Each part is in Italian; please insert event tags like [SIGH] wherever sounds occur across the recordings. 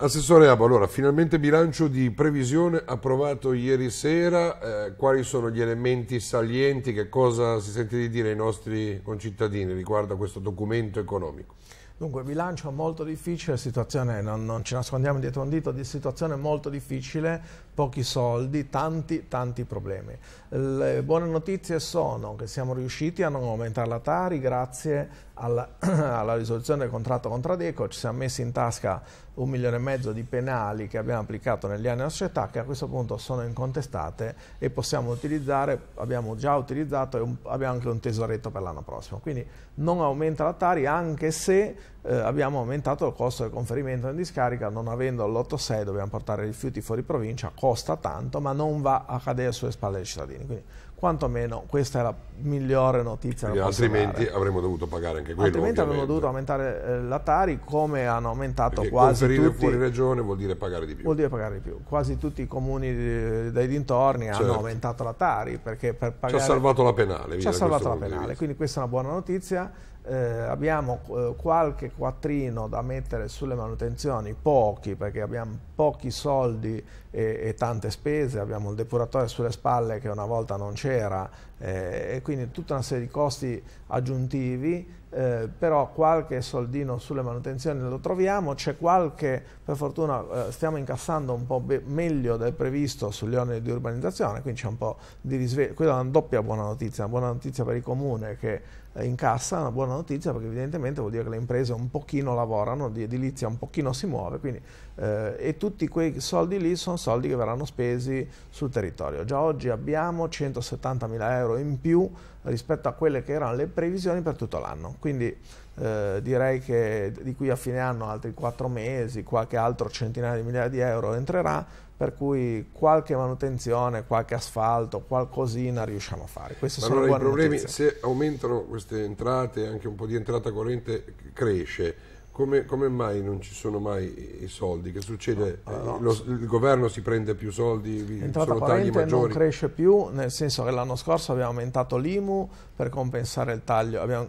Assessore Abo, allora finalmente bilancio di previsione approvato ieri sera, eh, quali sono gli elementi salienti, che cosa si sente di dire ai nostri concittadini riguardo a questo documento economico? Dunque bilancio molto difficile, situazione, non, non ci nascondiamo dietro un dito, di situazione molto difficile, pochi soldi, tanti, tanti problemi. Le buone notizie sono che siamo riusciti a non aumentare la Tari grazie alla, [CLEARS THROAT] alla risoluzione del contratto con Tradeco, ci siamo messi in tasca un milione e mezzo di penali che abbiamo applicato negli anni alla società che a questo punto sono incontestate e possiamo utilizzare, abbiamo già utilizzato e un, abbiamo anche un tesoretto per l'anno prossimo. Quindi non aumenta la Tari anche se eh, abbiamo aumentato il costo del conferimento in discarica, non avendo l'8-6 dobbiamo portare rifiuti fuori provincia, costa tanto ma non va a cadere sulle spalle dei cittadini. Quindi quantomeno questa è la migliore notizia Quindi, altrimenti dare. avremmo dovuto pagare anche quello altrimenti avremmo dovuto aumentare eh, la Tari come hanno aumentato Perché quasi conferire tutti fuori regione vuol dire pagare di più vuol dire pagare di più quasi tutti i comuni eh, dei dintorni certo. hanno aumentato la Tari perché per pagare ci ha salvato la penale ci ha salvato la penale quindi questa è una buona notizia eh, abbiamo eh, qualche quattrino da mettere sulle manutenzioni, pochi perché abbiamo pochi soldi e, e tante spese, abbiamo il depuratore sulle spalle che una volta non c'era c'era eh, e quindi tutta una serie di costi aggiuntivi, eh, però qualche soldino sulle manutenzioni lo troviamo, c'è qualche, per fortuna eh, stiamo incassando un po' meglio del previsto sugli oneri di urbanizzazione, quindi c'è un po' di risveglio, questa è una doppia buona notizia, una buona notizia per il comune che eh, incassa, una buona notizia perché evidentemente vuol dire che le imprese un pochino lavorano, di edilizia un pochino si muove, quindi, eh, e tutti quei soldi lì sono soldi che verranno spesi sul territorio. Già oggi abbiamo 170 mila euro euro in più rispetto a quelle che erano le previsioni per tutto l'anno. Quindi eh, direi che di qui a fine anno altri 4 mesi, qualche altro centinaio di migliaia di euro entrerà, per cui qualche manutenzione, qualche asfalto, qualcosina riusciamo a fare. Questi Ma sono allora i problemi, notizie. se aumentano queste entrate, anche un po' di entrata corrente cresce, come, come, mai non ci sono mai i soldi? Che succede? No, no. Lo, il governo si prende più soldi, L'entrata sono tagli maggiori? non cresce più, nel senso che l'anno scorso abbiamo aumentato l'IMU per compensare il taglio, abbiamo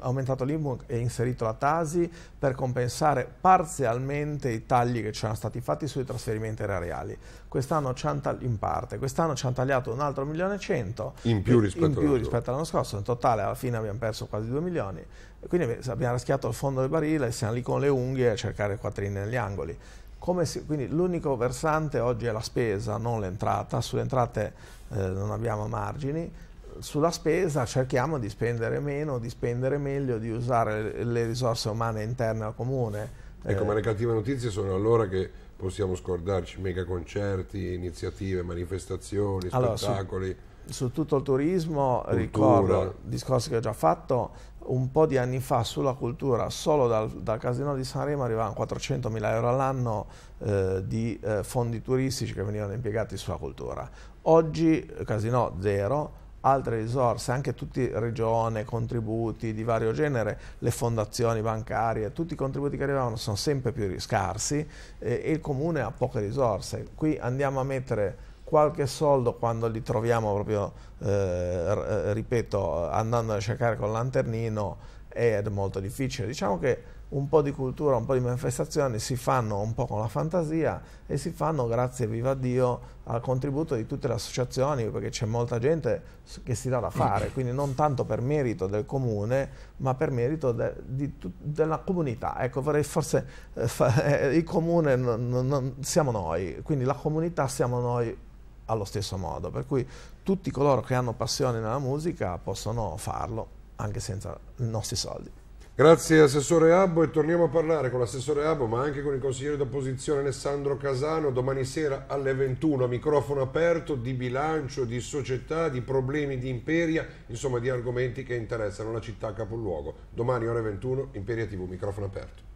aumentato l'IMU e inserito la TASI per compensare parzialmente i tagli che ci erano stati fatti sui trasferimenti erariali. Quest'anno ci hanno in parte, quest'anno ci hanno tagliato un altro milione e cento. In più rispetto, all'anno scorso, in totale alla fine abbiamo perso quasi 2 milioni e quindi abbiamo raschiato il fondo del barile e siamo lì con le unghie a cercare quattrini negli angoli. Se, quindi l'unico versante oggi è la spesa, non l'entrata, sulle entrate eh, non abbiamo margini, sulla spesa cerchiamo di spendere meno, di spendere meglio, di usare le risorse umane interne al comune. Ecco, eh, ma le cattive notizie sono allora che possiamo scordarci mega concerti, iniziative, manifestazioni, allora, spettacoli. Su su tutto il turismo, cultura. ricordo il discorso che ho già fatto, un po' di anni fa sulla cultura, solo dal, dal casino di Sanremo arrivavano 400.000 euro all'anno eh, di eh, fondi turistici che venivano impiegati sulla cultura. Oggi eh, casino zero, altre risorse, anche tutti regione, contributi di vario genere, le fondazioni bancarie, tutti i contributi che arrivavano sono sempre più scarsi eh, e il comune ha poche risorse. Qui andiamo a mettere qualche soldo quando li troviamo proprio, eh, eh ripeto, andando a cercare con lanternino è molto difficile. Diciamo che un po' di cultura, un po' di manifestazioni si fanno un po' con la fantasia e si fanno grazie, viva Dio, al contributo di tutte le associazioni, perché c'è molta gente che si dà da fare, mm. quindi non tanto per merito del comune, ma per merito de, di, della comunità. Ecco, vorrei forse, eh, fa, eh, il comune non, non, siamo noi, quindi la comunità siamo noi allo stesso modo, per cui tutti coloro che hanno passione nella musica possono farlo anche senza i nostri soldi. Grazie Assessore Abbo e torniamo a parlare con l'Assessore Abbo ma anche con il consigliere d'opposizione Alessandro Casano domani sera alle 21 a microfono aperto di bilancio, di società, di problemi di Imperia, insomma di argomenti che interessano la città capoluogo. Domani ore 21 Imperia TV, microfono aperto.